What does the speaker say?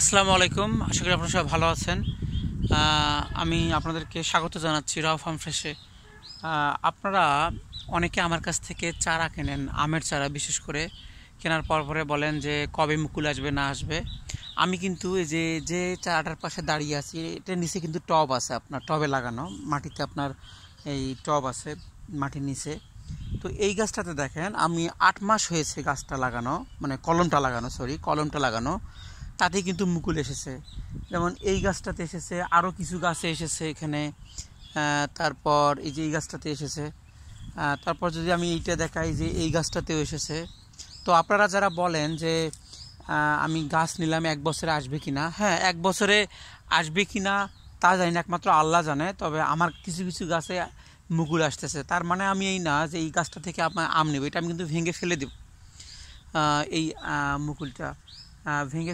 আসসালামু আলাইকুম আশা করি আপনারা সবাই ভালো আছেন আমি আপনাদেরকে স্বাগত জানাচ্ছি রাও ফার্ম ফ্রেশে আপনারা অনেকে আমার কাছ থেকে চারা কেনেন আমের চারা বিশেষ করে কেনার পর পরে বলেন যে কবে মুকুল আসবে না আসবে আমি কিন্তু এই যে যে চারাটার পাশে দাঁড়িয়ে আছি এটার নিচে কিন্তু টব আছে আপনার টবে লাগানো মাটিতে আপনার এই টব আছে মাটির নিচে তো এই গাছটাতে দেখেন আমি আট মাস হয়েছে গাছটা লাগানো মানে কলমটা লাগানো সরি কলমটা লাগানো তাতে কিন্তু মুকুল এসেছে যেমন এই গাছটাতে এসেছে আরও কিছু গাছে এসেছে এখানে তারপর এই যে এই গাছটাতে এসেছে তারপর যদি আমি এইটা দেখাই যে এই গাছটাতেও এসেছে তো আপনারা যারা বলেন যে আমি গাছ নিলাম এক বছরে আসবে কি না হ্যাঁ এক বছরে আসবে কি না তা জানি না একমাত্র আল্লাহ জানে তবে আমার কিছু কিছু গাছে মুকুল আসতেছে তার মানে আমি এই না যে এই গাছটা থেকে আপনার আম নেব এটা আমি কিন্তু ভেঙে ফেলে দেব এই মুকুলটা ভেঙে